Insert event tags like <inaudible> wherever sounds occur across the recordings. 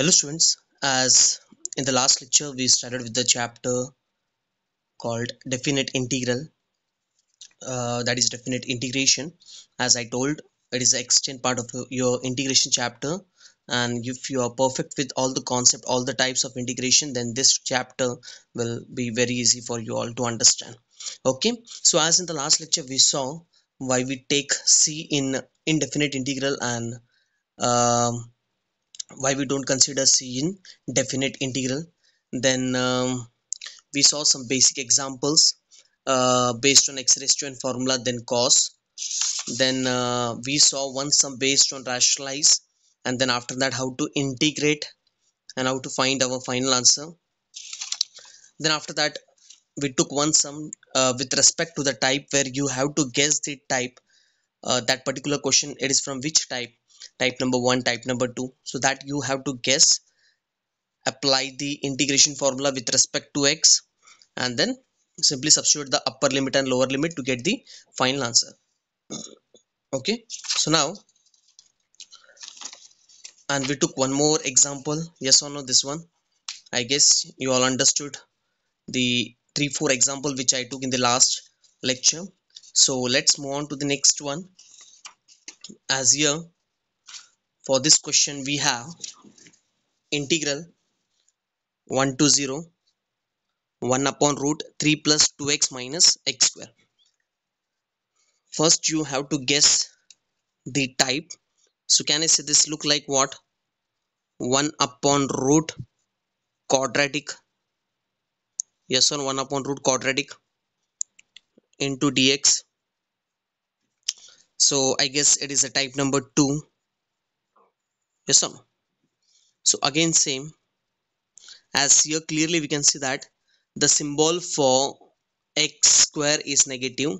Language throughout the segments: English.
Hello students, as in the last lecture we started with the chapter called definite integral uh, that is definite integration as I told it is the extent part of your integration chapter and if you are perfect with all the concept all the types of integration then this chapter will be very easy for you all to understand okay so as in the last lecture we saw why we take C in indefinite integral and um, why we don't consider c in definite integral then um, we saw some basic examples uh, based on x raised to n formula then cos then uh, we saw one sum based on rationalize and then after that how to integrate and how to find our final answer then after that we took one sum uh, with respect to the type where you have to guess the type uh, that particular question it is from which type type number one type number two so that you have to guess apply the integration formula with respect to x and then simply substitute the upper limit and lower limit to get the final answer okay so now and we took one more example yes or no this one i guess you all understood the 3 4 example which i took in the last lecture so let's move on to the next one as here for this question we have integral 1 to 0 1 upon root 3 plus 2x minus x square first you have to guess the type so can I say this look like what 1 upon root quadratic yes or 1 upon root quadratic into dx so I guess it is a type number 2 your sum so again same as here clearly we can see that the symbol for x square is negative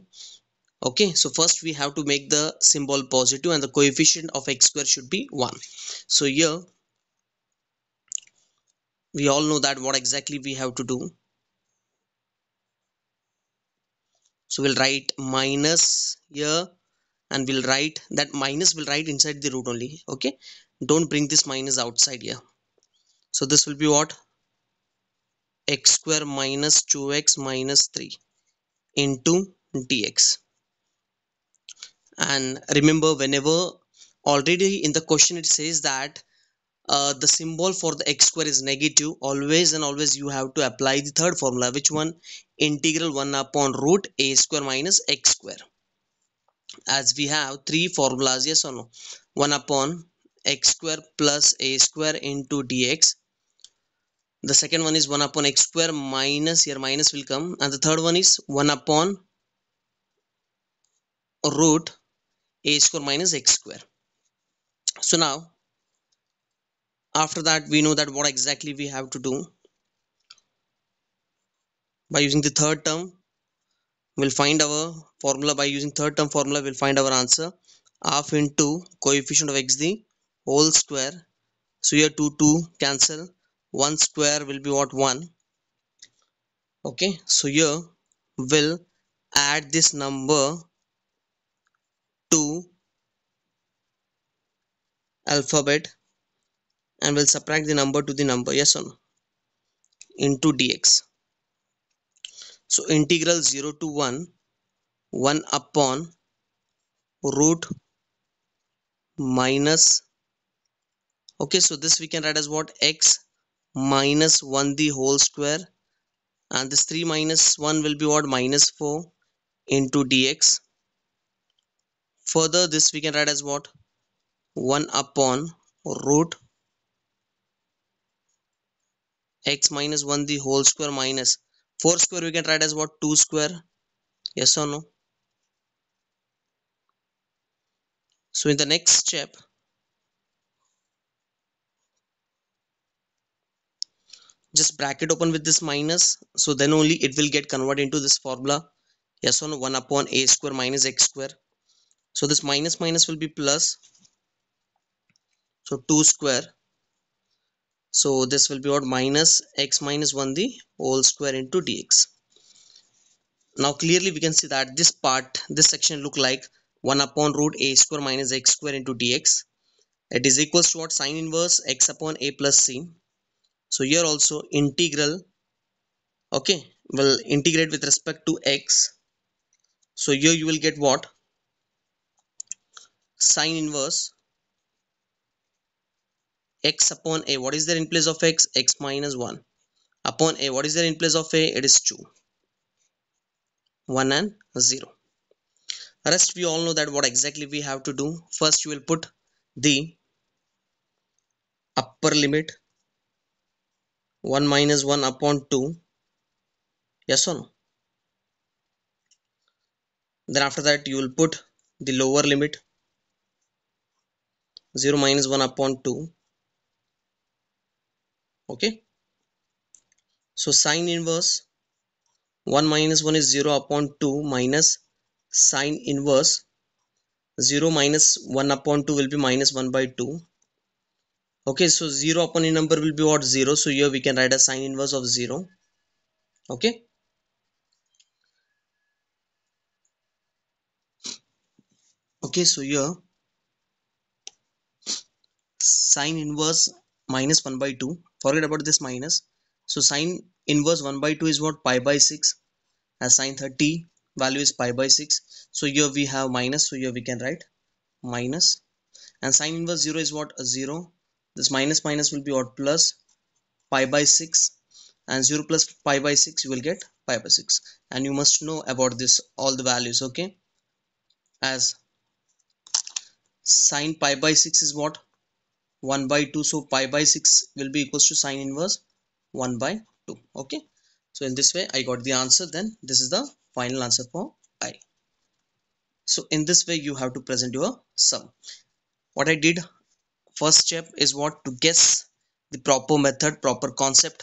okay so first we have to make the symbol positive and the coefficient of x square should be 1 so here we all know that what exactly we have to do so we'll write minus here and we'll write that minus will write inside the root only okay don't bring this minus outside here so this will be what x square minus 2x minus 3 into dx and remember whenever already in the question it says that uh, the symbol for the x square is negative always and always you have to apply the third formula which one integral 1 upon root a square minus x square as we have three formulas yes or no 1 upon x square plus a square into dx the second one is 1 upon x square minus here minus will come and the third one is 1 upon root a square minus x square so now after that we know that what exactly we have to do by using the third term we'll find our formula by using third term formula we'll find our answer half into coefficient of xd whole square so here 2 2 cancel 1 square will be what 1 okay so here will add this number to alphabet and will subtract the number to the number yes or no into dx so integral 0 to 1 1 upon root minus okay so this we can write as what x minus 1 the whole square and this 3 minus 1 will be what minus 4 into dx further this we can write as what 1 upon root x minus 1 the whole square minus 4 square we can write as what 2 square yes or no so in the next step just bracket open with this minus so then only it will get converted into this formula yes on 1 upon a square minus x square so this minus minus will be plus so 2 square so this will be what minus x minus 1 the whole square into dx now clearly we can see that this part this section look like 1 upon root a square minus x square into dx it is equals to what sine inverse x upon a plus c so here also integral okay will integrate with respect to x so here you will get what sine inverse x upon a what is there in place of x x minus 1 upon a what is there in place of a it is 2 1 and 0 rest we all know that what exactly we have to do first you will put the upper limit 1 minus 1 upon 2 yes or no then after that you will put the lower limit 0 minus 1 upon 2 okay so sine inverse 1 minus 1 is 0 upon 2 minus sine inverse 0 minus 1 upon 2 will be minus 1 by 2 okay so 0 upon a number will be what 0 so here we can write a sine inverse of 0 okay okay so here sine inverse minus 1 by 2 forget about this minus so sine inverse 1 by 2 is what pi by 6 as sine 30 value is pi by 6 so here we have minus so here we can write minus and sine inverse 0 is what a 0 this minus minus will be what plus pi by 6 and 0 plus pi by 6 you will get pi by 6 and you must know about this all the values okay as sine pi by 6 is what 1 by 2 so pi by 6 will be equals to sine inverse 1 by 2 okay so in this way I got the answer then this is the final answer for I so in this way you have to present your sum what I did first step is what to guess the proper method proper concept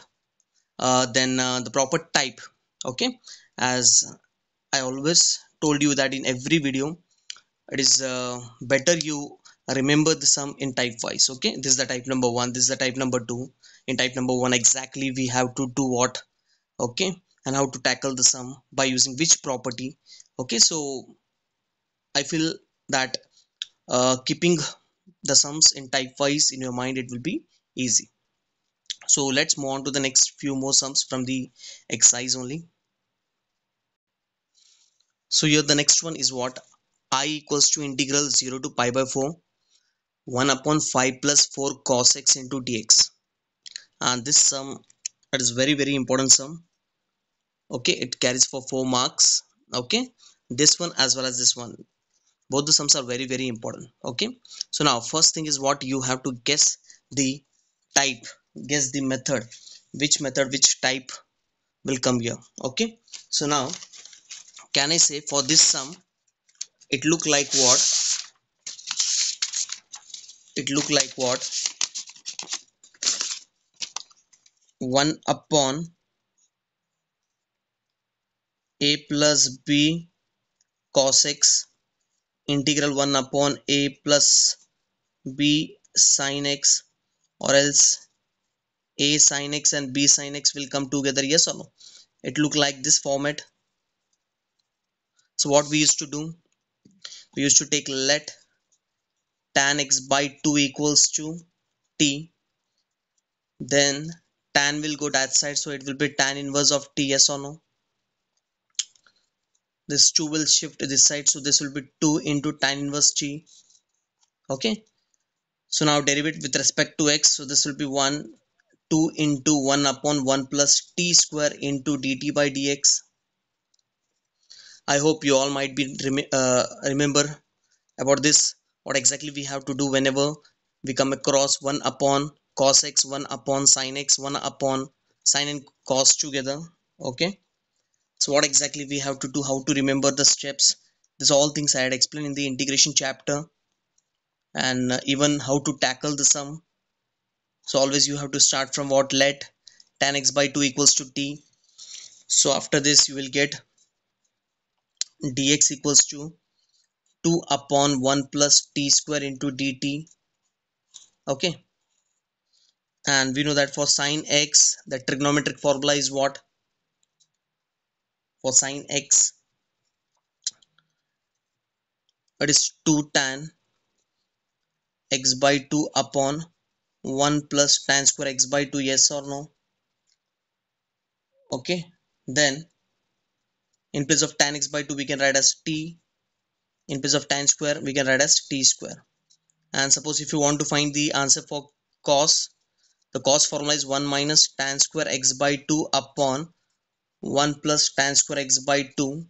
uh, then uh, the proper type okay as I always told you that in every video it is uh, better you remember the sum in type wise okay this is the type number one this is the type number two in type number one exactly we have to do what okay and how to tackle the sum by using which property okay so I feel that uh, keeping the sums in type wise in your mind it will be easy so let's move on to the next few more sums from the exercise only so here the next one is what i equals to integral 0 to pi by 4 1 upon 5 plus 4 cos x into dx and this sum that is very very important sum okay it carries for 4 marks okay this one as well as this one both the sums are very very important okay so now first thing is what you have to guess the type guess the method which method which type will come here okay so now can I say for this sum it look like what it look like what 1 upon a plus b cos x integral 1 upon a plus b sine x or else a sine x and b sine x will come together yes or no it look like this format so what we used to do we used to take let tan x by 2 equals to t then tan will go that side so it will be tan inverse of t yes or no this 2 will shift to this side so this will be 2 into tan inverse g okay so now derivative with respect to x so this will be 1 2 into 1 upon 1 plus t square into dt by dx i hope you all might be uh, remember about this what exactly we have to do whenever we come across 1 upon cos x 1 upon sin x 1 upon sin and cos together okay so what exactly we have to do how to remember the steps this all things i had explained in the integration chapter and uh, even how to tackle the sum so always you have to start from what let tan x by 2 equals to t so after this you will get dx equals to 2 upon 1 plus t square into dt okay and we know that for sine x the trigonometric formula is what cosine x it is 2 tan x by 2 upon 1 plus tan square x by 2 yes or no okay then in place of tan x by 2 we can write as t in place of tan square we can write as t square and suppose if you want to find the answer for cos the cos formula is 1 minus tan square x by 2 upon 1 plus tan square x by 2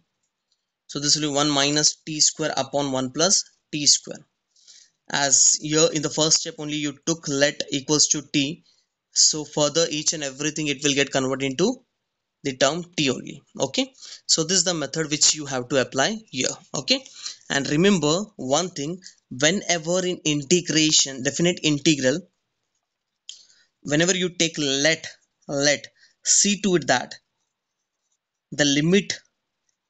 so this will be 1 minus t square upon 1 plus t square as here in the first step only you took let equals to t so further each and everything it will get converted into the term t only okay so this is the method which you have to apply here okay and remember one thing whenever in integration definite integral whenever you take let let see to it that the limit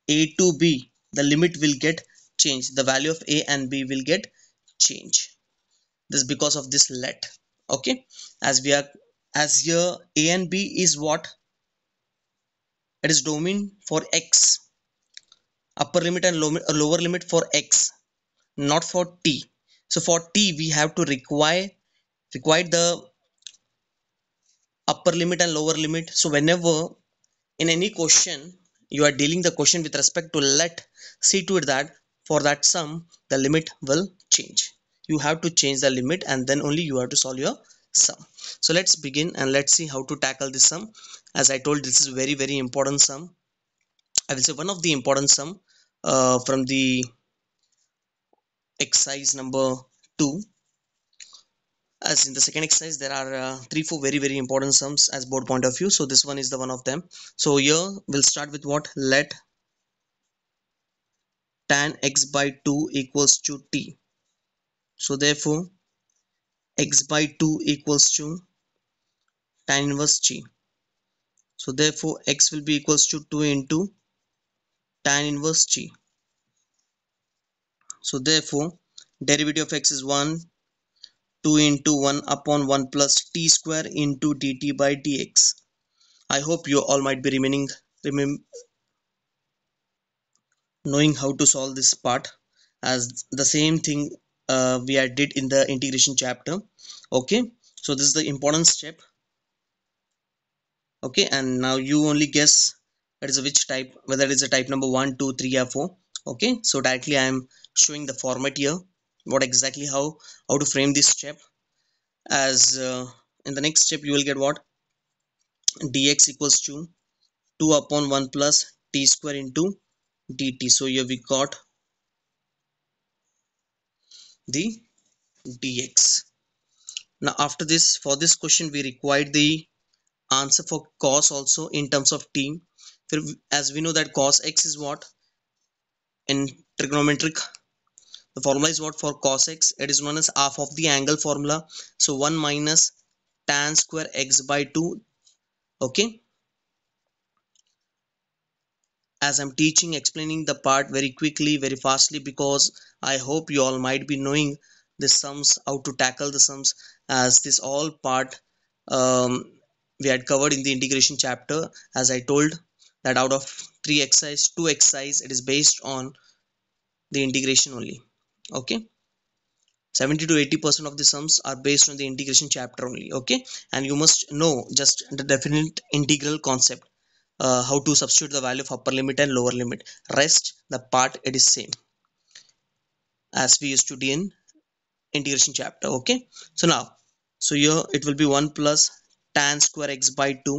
a to b the limit will get changed the value of a and b will get changed this because of this let okay as we are as here a and b is what it is domain for x upper limit and uh, lower limit for x not for t so for t we have to require require the upper limit and lower limit so whenever in any question you are dealing the question with respect to let see to it that for that sum the limit will change you have to change the limit and then only you have to solve your sum so let's begin and let's see how to tackle this sum as i told this is very very important sum i will say one of the important sum uh, from the exercise number 2 as in the second exercise there are uh, three four very very important sums as board point of view so this one is the one of them so here we'll start with what let tan x by 2 equals to t so therefore x by 2 equals to tan inverse t so therefore x will be equals to 2 into tan inverse t so therefore derivative of x is 1 2 into 1 upon 1 plus t square into dt by dx. I hope you all might be remaining knowing how to solve this part as the same thing uh, we had did in the integration chapter okay so this is the important step okay and now you only guess that is which type whether it is a type number 1 2 3 or 4 okay so directly i am showing the format here what exactly how how to frame this step as uh, in the next step you will get what dx equals to 2 upon 1 plus t square into dt so here we got the dx now after this for this question we required the answer for cos also in terms of t as we know that cos x is what in trigonometric the formula is what for cos x it is known as half of the angle formula so 1 minus tan square x by 2 okay as I'm teaching explaining the part very quickly very fastly because I hope you all might be knowing the sums how to tackle the sums as this all part um, we had covered in the integration chapter as I told that out of three exercise two exercise it is based on the integration only okay 70 to 80 percent of the sums are based on the integration chapter only okay and you must know just the definite integral concept uh, how to substitute the value of upper limit and lower limit rest the part it is same as we used to do in integration chapter okay so now so here it will be 1 plus tan square x by 2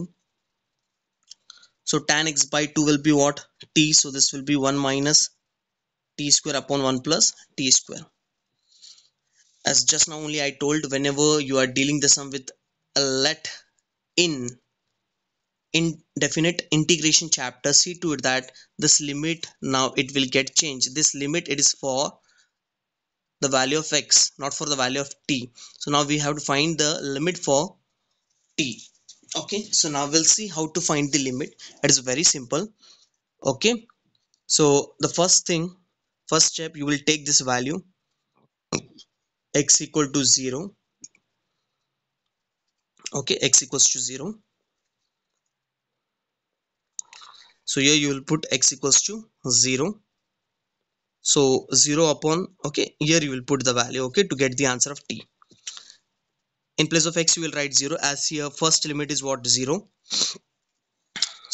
so tan x by 2 will be what t so this will be 1 minus t square upon 1 plus t square as just now only I told whenever you are dealing the sum with a let in indefinite integration chapter see to it that this limit now it will get changed this limit it is for the value of x not for the value of t so now we have to find the limit for t okay so now we'll see how to find the limit it is very simple okay so the first thing first step you will take this value x equal to 0 okay x equals to 0 so here you will put x equals to 0 so 0 upon okay here you will put the value okay to get the answer of t in place of x you will write 0 as here first limit is what 0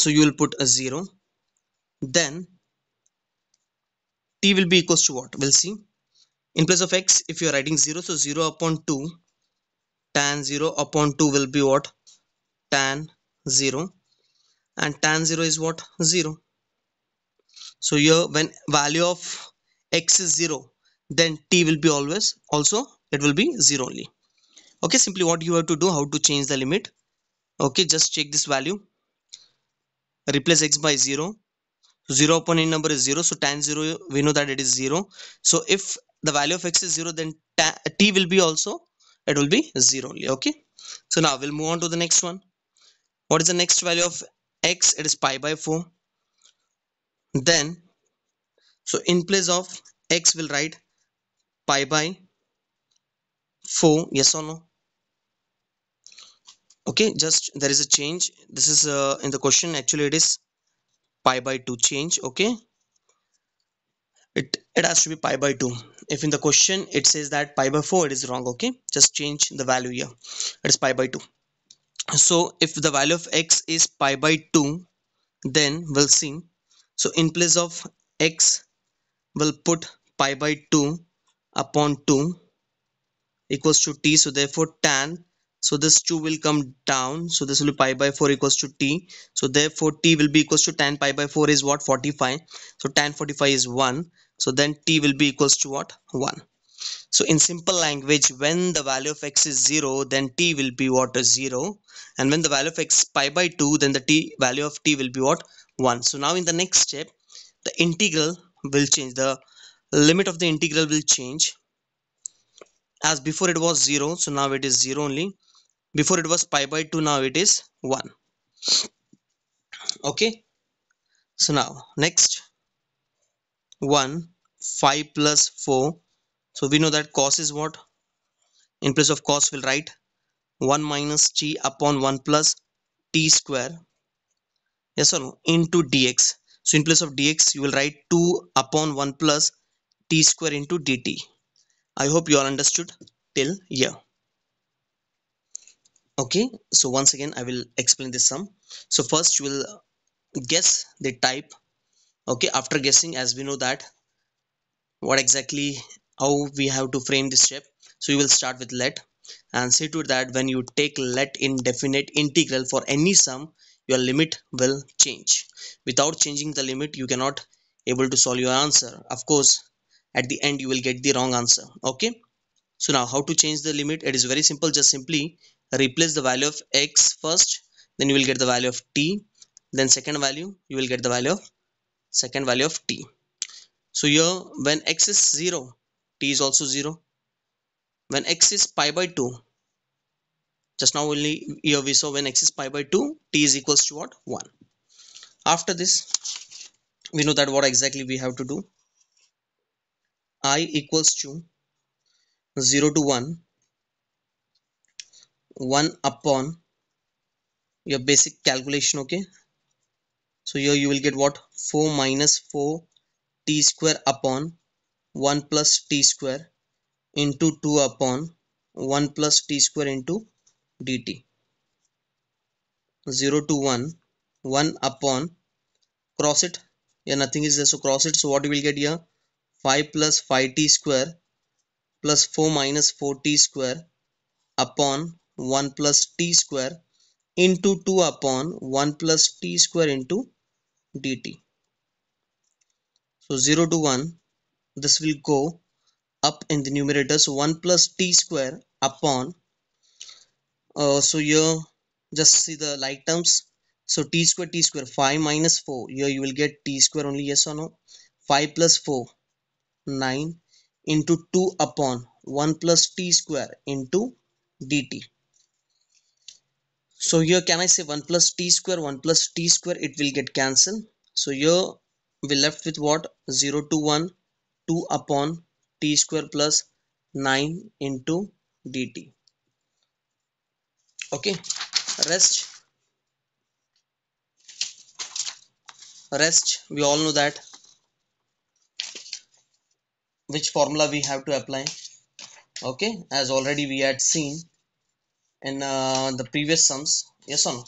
so you will put a 0 then t will be equals to what we'll see in place of x if you are writing 0 so 0 upon 2 tan 0 upon 2 will be what tan 0 and tan 0 is what 0 so here when value of x is 0 then t will be always also it will be 0 only okay simply what you have to do how to change the limit okay just check this value replace x by 0 0 upon any number is 0 so tan 0 we know that it is 0 so if the value of x is 0 then t will be also it will be 0 only okay so now we'll move on to the next one what is the next value of x it is pi by 4 then so in place of x will write pi by 4 yes or no okay just there is a change this is uh, in the question actually it is pi by 2 change okay it it has to be pi by 2 if in the question it says that pi by 4 it is wrong okay just change the value here it is pi by 2 so if the value of x is pi by 2 then we'll see so in place of x we'll put pi by 2 upon 2 equals to t so therefore tan so this 2 will come down so this will be pi by 4 equals to t so therefore t will be equals to tan pi by 4 is what 45 so tan 45 is 1 so then t will be equals to what 1 so in simple language when the value of x is 0 then t will be what 0 and when the value of x pi by 2 then the t value of t will be what 1 so now in the next step the integral will change the limit of the integral will change as before it was 0 so now it is 0 only before it was pi by 2 now it is 1 okay so now next 1 5 plus 4 so we know that cos is what in place of cos we'll write 1 minus t upon 1 plus t square yes or no into dx so in place of dx you will write 2 upon 1 plus t square into dt i hope you all understood till here okay so once again i will explain this sum so first you will guess the type okay after guessing as we know that what exactly how we have to frame this step so you will start with let and see to that when you take let indefinite integral for any sum your limit will change without changing the limit you cannot able to solve your answer of course at the end you will get the wrong answer okay so now how to change the limit it is very simple just simply replace the value of x first then you will get the value of t then second value you will get the value of second value of t so here when x is 0 t is also 0 when x is pi by 2 just now only here we saw when x is pi by 2 t is equals to what 1 after this we know that what exactly we have to do i equals to 0 to 1 1 upon your basic calculation okay so here you will get what 4 minus 4 t square upon 1 plus t square into 2 upon 1 plus t square into dt 0 to 1 1 upon cross it Yeah, nothing is there so cross it so what you will get here 5 plus 5t square plus 4 minus 4t square upon 1 plus t square into 2 upon 1 plus t square into dt. So 0 to 1 this will go up in the numerator so 1 plus t square upon uh, so here just see the like terms so t square t square 5 minus 4 here you will get t square only yes or no 5 plus 4 9 into 2 upon 1 plus t square into dt so here can I say 1 plus t square 1 plus t square it will get cancelled so here we left with what 0 to 1 2 upon t square plus 9 into dt okay rest rest we all know that which formula we have to apply okay as already we had seen in uh, the previous sums yes or no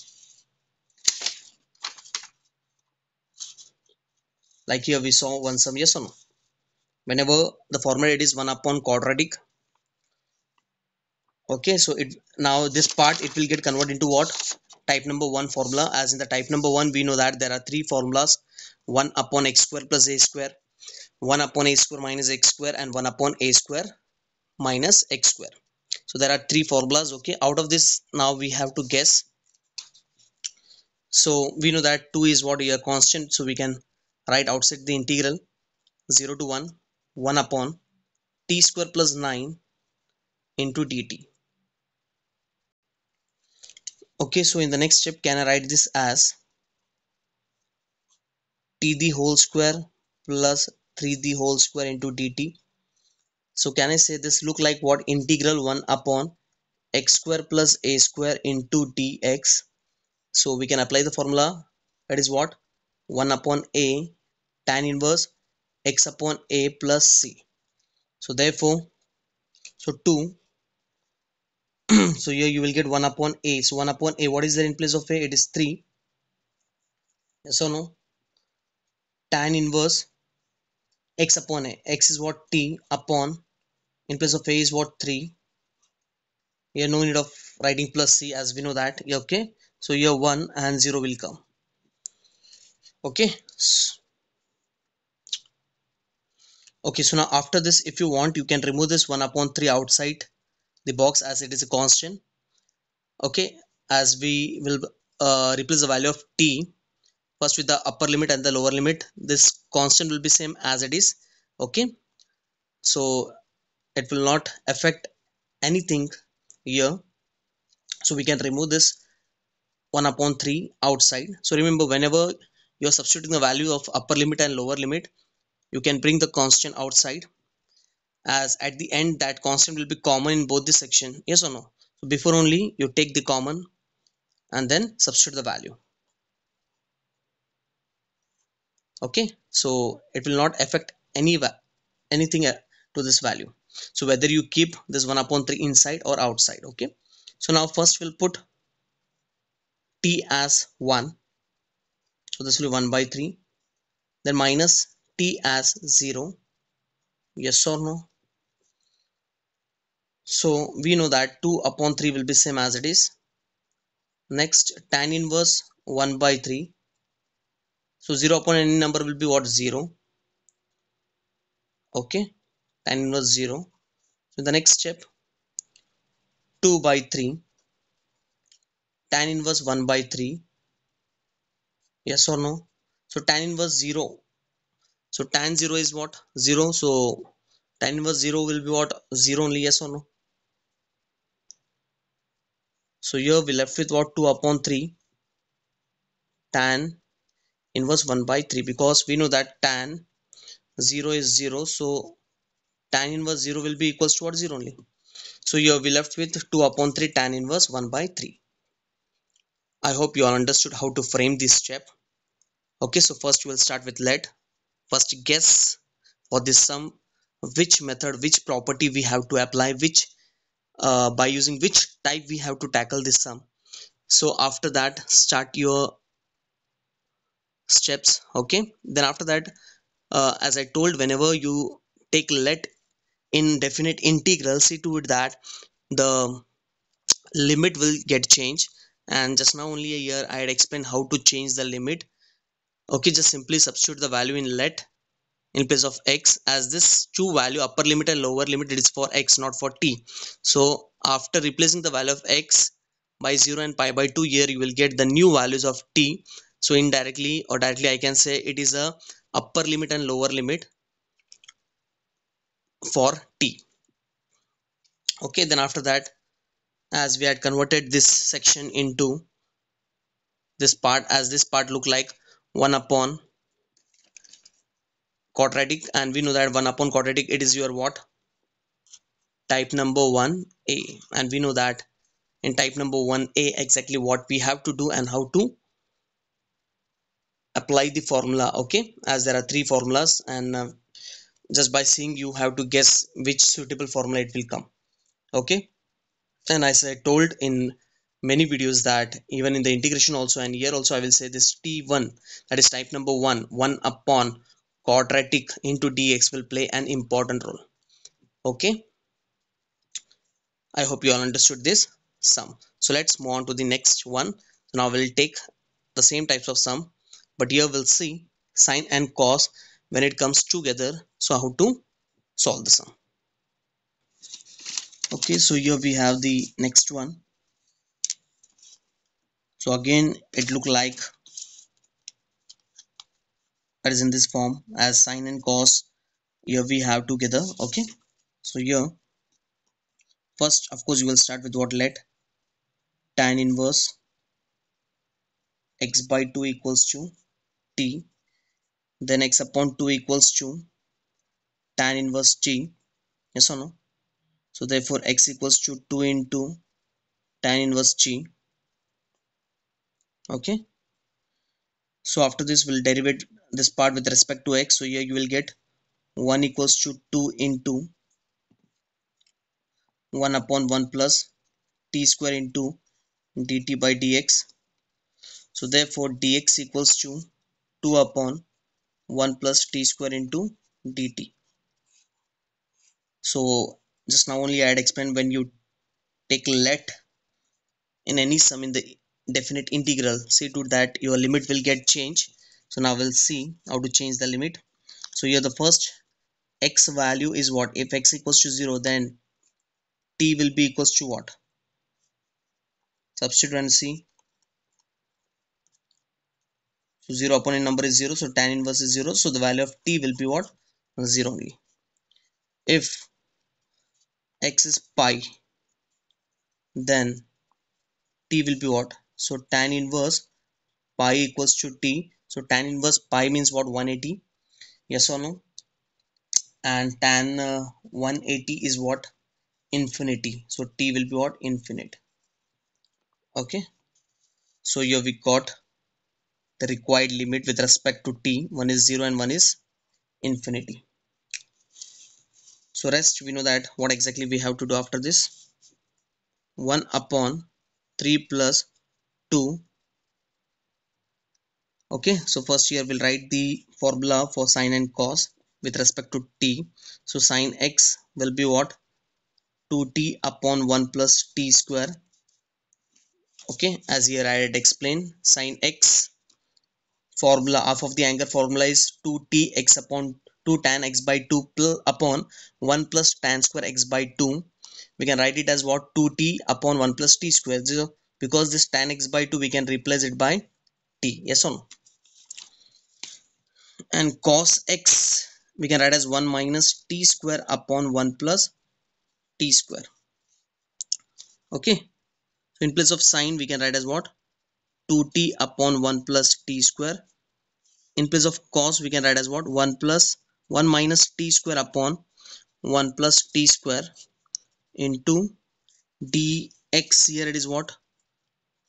like here we saw one sum yes or no whenever the formula it is 1 upon quadratic okay so it now this part it will get converted into what type number 1 formula as in the type number 1 we know that there are three formulas 1 upon x square plus a square 1 upon a square minus x square and 1 upon a square minus x square so there are three formulas okay out of this now we have to guess so we know that 2 is what your constant so we can write outside the integral 0 to 1 1 upon t square plus 9 into dt okay so in the next step can I write this as t the whole square plus 3 the whole square into dt so can I say this look like what integral 1 upon x square plus a square into dx. So we can apply the formula that is what 1 upon a tan inverse x upon a plus c. So therefore so 2 <clears throat> so here you will get 1 upon a so 1 upon a what is there in place of a it is 3 yes or no tan inverse x upon a x is what t upon in place of a is what 3 have no need of writing plus c as we know that okay so here 1 and 0 will come okay okay so now after this if you want you can remove this 1 upon 3 outside the box as it is a constant okay as we will uh, replace the value of t first with the upper limit and the lower limit this constant will be same as it is okay so it will not affect anything here so we can remove this 1 upon 3 outside so remember whenever you are substituting the value of upper limit and lower limit you can bring the constant outside as at the end that constant will be common in both the section yes or no so before only you take the common and then substitute the value okay so it will not affect any anything uh, to this value so whether you keep this 1 upon 3 inside or outside okay so now first we'll put t as 1 so this will be 1 by 3 then minus t as 0 yes or no so we know that 2 upon 3 will be same as it is next tan inverse 1 by 3 so 0 upon any number will be what 0 okay tan inverse 0 so the next step 2 by 3 tan inverse 1 by 3 yes or no so tan inverse 0 so tan 0 is what 0 so tan inverse 0 will be what 0 only yes or no so here we left with what 2 upon 3 tan inverse 1 by 3 because we know that tan 0 is 0 so tan inverse 0 will be equals to what 0 only. So you will be left with 2 upon 3 tan inverse 1 by 3. I hope you all understood how to frame this step. Okay, so first we will start with let. First guess for this sum which method, which property we have to apply, which uh, by using which type we have to tackle this sum. So after that start your steps okay then after that uh, as I told whenever you take let in definite integral see to it that the limit will get changed and just now only a year, I had explained how to change the limit okay just simply substitute the value in let in place of x as this two value upper limit and lower limit it is for x not for t so after replacing the value of x by 0 and pi by 2 here you will get the new values of t so indirectly or directly I can say it is a upper limit and lower limit for t okay then after that as we had converted this section into this part as this part look like 1 upon quadratic and we know that 1 upon quadratic it is your what type number 1a and we know that in type number 1a exactly what we have to do and how to apply the formula okay as there are three formulas and uh, just by seeing you have to guess which suitable formula it will come okay and as i told in many videos that even in the integration also and here also i will say this t1 that is type number 1 1 upon quadratic into dx will play an important role okay i hope you all understood this sum so let's move on to the next one so now we'll take the same types of sum but here we'll see sine and cos when it comes together so how to solve the sum okay so here we have the next one so again it look like that is in this form as sine and cos here we have together okay so here first of course you will start with what let tan inverse x by 2 equals to t then x upon 2 equals to tan inverse t yes or no so therefore x equals to 2 into tan inverse G. okay so after this we'll derivate this part with respect to x so here you will get 1 equals to 2 into 1 upon 1 plus t square into dt by dx so therefore dx equals to 2 upon 1 plus t square into dt so just now only I had explained when you take let in any sum in the definite integral say to that your limit will get changed so now we'll see how to change the limit so here the first x value is what if x equals to 0 then t will be equals to what substitute and see so 0 opponent number is 0 so tan inverse is 0 so the value of t will be what 0 only if x is pi then t will be what so tan inverse pi equals to t so tan inverse pi means what 180 yes or no and tan uh, 180 is what infinity so t will be what infinite okay so here we got the required limit with respect to t one is 0 and one is infinity so rest we know that what exactly we have to do after this 1 upon 3 plus 2 okay so first here we'll write the formula for sine and cos with respect to t so sine x will be what 2t upon 1 plus t square okay as here I had explained sine x formula half of the angle formula is 2t x upon 2 tan x by 2 upon 1 plus tan square x by 2 we can write it as what 2t upon 1 plus t square so because this tan x by 2 we can replace it by t yes or no and cos x we can write as 1 minus t square upon 1 plus t square okay so in place of sine we can write as what 2t upon 1 plus t square in place of cos we can write as what 1 plus 1 minus t square upon 1 plus t square into dx here it is what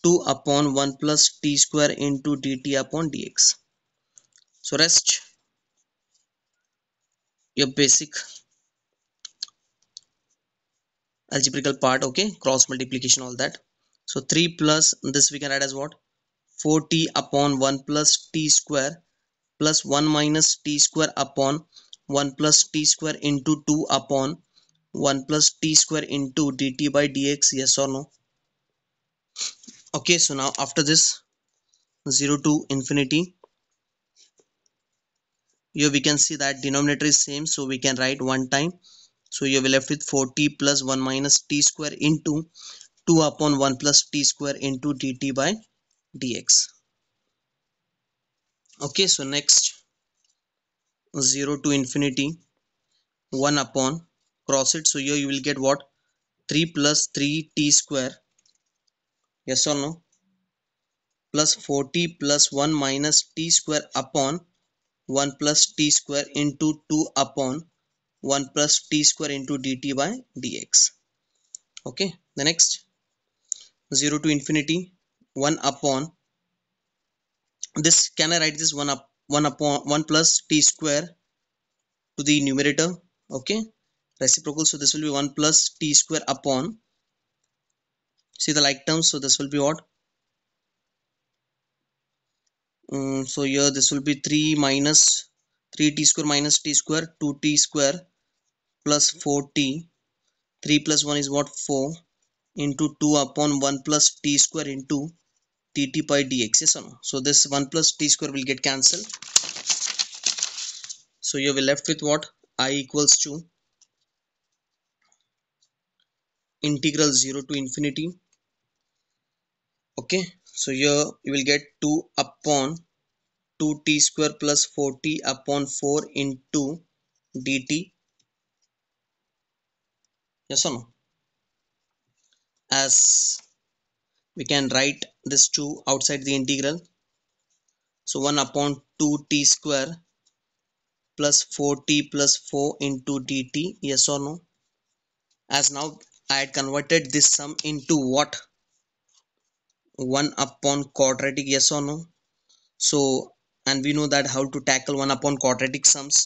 2 upon 1 plus t square into dt upon dx so rest your basic algebraical part okay cross multiplication all that so 3 plus this we can write as what 4t upon 1 plus t square plus 1 minus t square upon 1 plus t square into 2 upon 1 plus t square into dt by dx yes or no okay so now after this 0 to infinity here we can see that denominator is same so we can write one time so you will left with 4t plus 1 minus t square into 2 upon 1 plus t square into dt by dx okay so next 0 to infinity 1 upon cross it so here you will get what 3 plus 3 t square yes or no plus 40 plus 1 minus t square upon 1 plus t square into 2 upon 1 plus t square into dt by dx okay the next 0 to infinity 1 upon this can I write this one up one upon one plus t square to the numerator okay reciprocal so this will be 1 plus t square upon see the like terms so this will be what um, so here this will be 3 minus 3 t square minus t square 2 t square plus 4 t 3 plus 1 is what 4 into 2 upon 1 plus t square into dt by dx yes or no so this 1 plus t square will get cancelled so you will left with what i equals to integral 0 to infinity okay so here you will get 2 upon 2t square plus 4t upon 4 into dt yes or no as we can write this 2 outside the integral so 1 upon 2t square plus 4t plus 4 into dt yes or no as now I had converted this sum into what 1 upon quadratic yes or no so and we know that how to tackle 1 upon quadratic sums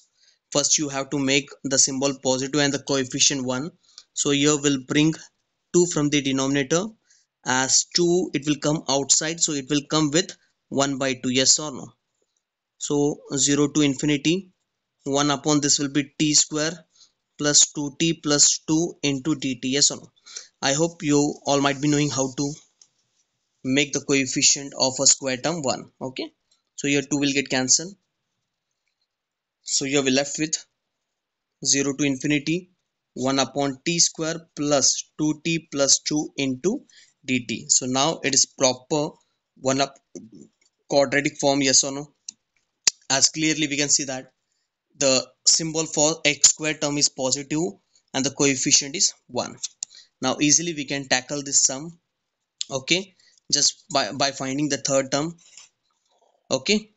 first you have to make the symbol positive and the coefficient 1 so here we'll bring 2 from the denominator as 2 it will come outside so it will come with 1 by 2 yes or no so 0 to infinity 1 upon this will be t square plus 2t plus 2 into dt yes or no i hope you all might be knowing how to make the coefficient of a square term 1 okay so your 2 will get cancelled so you will are left with 0 to infinity 1 upon t square plus 2t plus 2 into dt. So now it is proper one up quadratic form yes or no as clearly we can see that the symbol for x square term is positive and the coefficient is 1 now easily we can tackle this sum okay just by, by finding the third term okay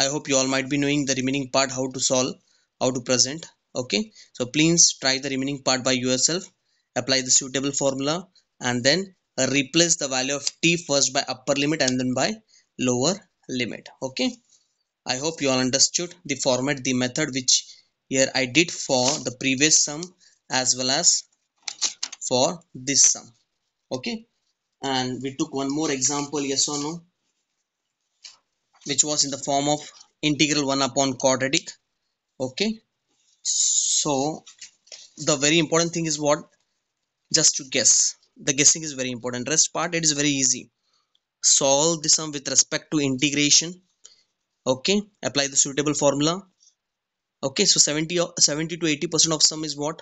I hope you all might be knowing the remaining part how to solve how to present okay so please try the remaining part by yourself apply the suitable formula and then uh, replace the value of t first by upper limit and then by lower limit okay i hope you all understood the format the method which here i did for the previous sum as well as for this sum okay and we took one more example yes or no which was in the form of integral 1 upon quadratic okay so the very important thing is what just to guess the guessing is very important rest part it is very easy solve the sum with respect to integration okay apply the suitable formula okay so 70 70 to 80 percent of sum is what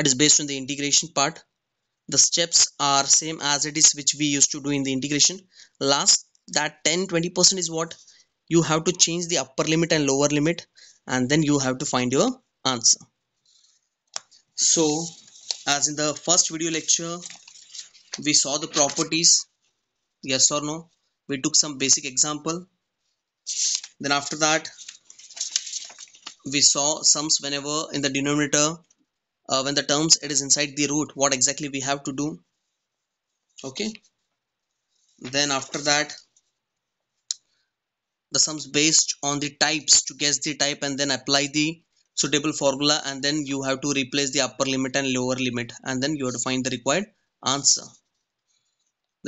it is based on the integration part the steps are same as it is which we used to do in the integration last that 10 20 percent is what you have to change the upper limit and lower limit and then you have to find your answer so as in the first video lecture we saw the properties yes or no we took some basic example then after that we saw sums whenever in the denominator uh, when the terms it is inside the root what exactly we have to do okay then after that the sums based on the types to guess the type and then apply the suitable formula and then you have to replace the upper limit and lower limit and then you have to find the required answer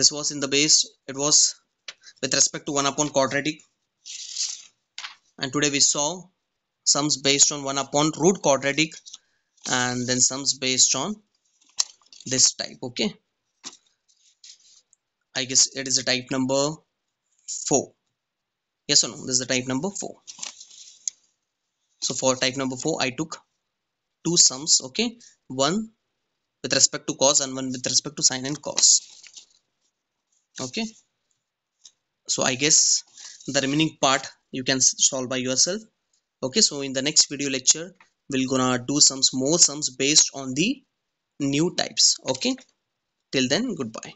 this was in the base it was with respect to 1 upon quadratic and today we saw sums based on 1 upon root quadratic and then sums based on this type okay I guess it is a type number 4 yes or no this is the type number 4 so for type number 4 i took two sums okay one with respect to cos and one with respect to sine and cos okay so i guess the remaining part you can solve by yourself okay so in the next video lecture we're gonna do some more sums based on the new types okay till then goodbye